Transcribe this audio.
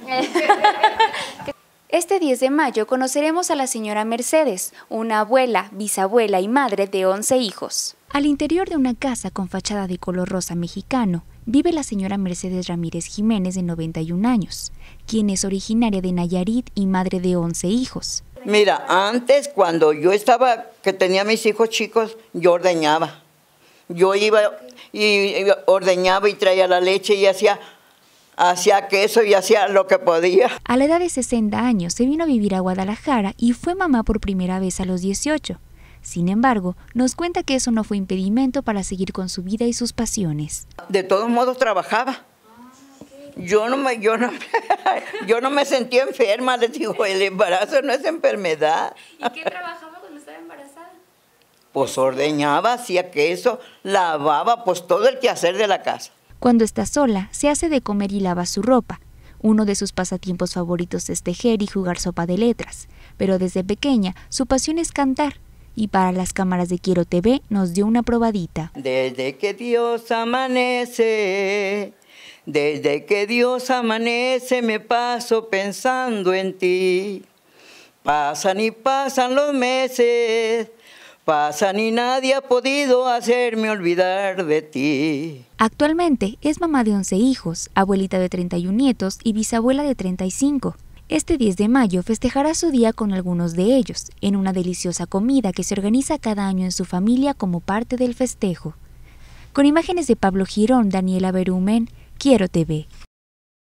Este 10 de mayo conoceremos a la señora Mercedes, una abuela, bisabuela y madre de 11 hijos. Al interior de una casa con fachada de color rosa mexicano, vive la señora Mercedes Ramírez Jiménez de 91 años, quien es originaria de Nayarit y madre de 11 hijos. Mira, antes cuando yo estaba, que tenía mis hijos chicos, yo ordeñaba. Yo iba y ordeñaba y traía la leche y hacía hacía queso y hacía lo que podía. A la edad de 60 años se vino a vivir a Guadalajara y fue mamá por primera vez a los 18. Sin embargo, nos cuenta que eso no fue impedimento para seguir con su vida y sus pasiones. De todos modos trabajaba. Yo no me, yo no, me sentía enferma, les digo, el embarazo no es enfermedad. ¿Y qué trabajaba cuando estaba embarazada? Pues ordeñaba, hacía queso, lavaba, pues todo el quehacer de la casa. Cuando está sola, se hace de comer y lava su ropa. Uno de sus pasatiempos favoritos es tejer y jugar sopa de letras, pero desde pequeña su pasión es cantar y para las cámaras de Quiero TV nos dio una probadita. Desde que Dios amanece, desde que Dios amanece me paso pensando en ti. Pasan y pasan los meses, Pasa ni nadie ha podido hacerme olvidar de ti. Actualmente es mamá de 11 hijos, abuelita de 31 nietos y bisabuela de 35. Este 10 de mayo festejará su día con algunos de ellos, en una deliciosa comida que se organiza cada año en su familia como parte del festejo. Con imágenes de Pablo Girón, Daniela Berumen, Quiero TV.